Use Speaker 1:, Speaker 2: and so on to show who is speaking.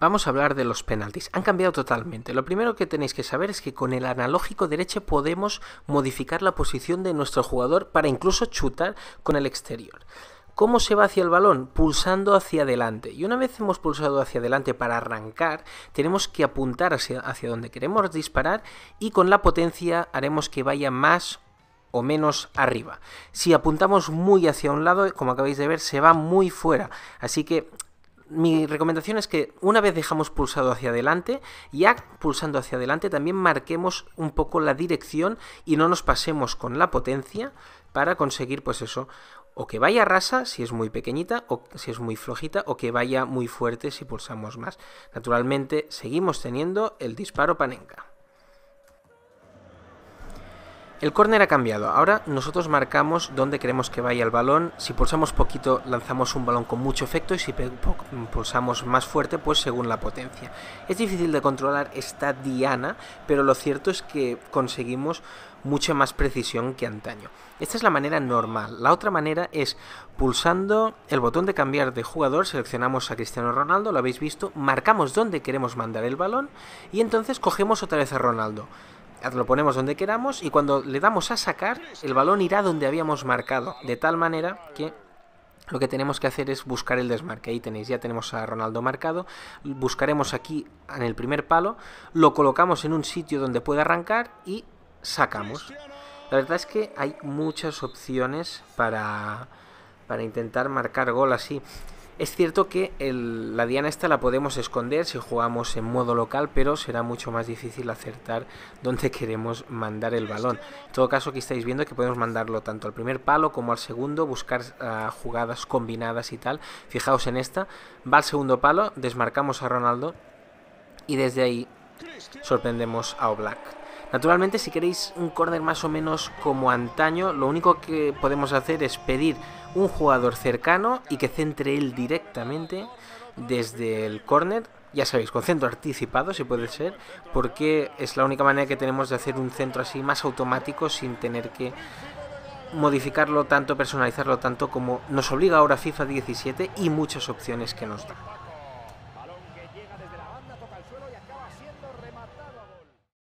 Speaker 1: Vamos a hablar de los penaltis. Han cambiado totalmente. Lo primero que tenéis que saber es que con el analógico derecho podemos modificar la posición de nuestro jugador para incluso chutar con el exterior. ¿Cómo se va hacia el balón? Pulsando hacia adelante. Y una vez hemos pulsado hacia adelante para arrancar, tenemos que apuntar hacia, hacia donde queremos disparar y con la potencia haremos que vaya más o menos arriba. Si apuntamos muy hacia un lado, como acabáis de ver, se va muy fuera. Así que mi recomendación es que una vez dejamos pulsado hacia adelante, ya pulsando hacia adelante también marquemos un poco la dirección y no nos pasemos con la potencia para conseguir pues eso, o que vaya rasa si es muy pequeñita o si es muy flojita o que vaya muy fuerte si pulsamos más. Naturalmente seguimos teniendo el disparo panenca. El córner ha cambiado. Ahora nosotros marcamos dónde queremos que vaya el balón. Si pulsamos poquito, lanzamos un balón con mucho efecto y si pulsamos más fuerte, pues según la potencia. Es difícil de controlar esta diana, pero lo cierto es que conseguimos mucha más precisión que antaño. Esta es la manera normal. La otra manera es pulsando el botón de cambiar de jugador, seleccionamos a Cristiano Ronaldo, lo habéis visto, marcamos dónde queremos mandar el balón y entonces cogemos otra vez a Ronaldo lo ponemos donde queramos y cuando le damos a sacar, el balón irá donde habíamos marcado, de tal manera que lo que tenemos que hacer es buscar el desmarque. Ahí tenéis, ya tenemos a Ronaldo marcado. Buscaremos aquí en el primer palo, lo colocamos en un sitio donde pueda arrancar y sacamos. La verdad es que hay muchas opciones para, para intentar marcar gol así. Es cierto que la diana esta la podemos esconder si jugamos en modo local, pero será mucho más difícil acertar dónde queremos mandar el balón. En todo caso, aquí estáis viendo que podemos mandarlo tanto al primer palo como al segundo, buscar ah, jugadas combinadas y tal. Fijaos en esta, va al segundo palo, desmarcamos a Ronaldo y desde ahí sorprendemos a Oblak. Naturalmente, si queréis un córner más o menos como antaño, lo único que podemos hacer es pedir un jugador cercano y que centre él directamente desde el córner. Ya sabéis, con centro anticipado, si puede ser, porque es la única manera que tenemos de hacer un centro así más automático sin tener que modificarlo tanto, personalizarlo tanto como nos obliga ahora FIFA 17 y muchas opciones que nos da.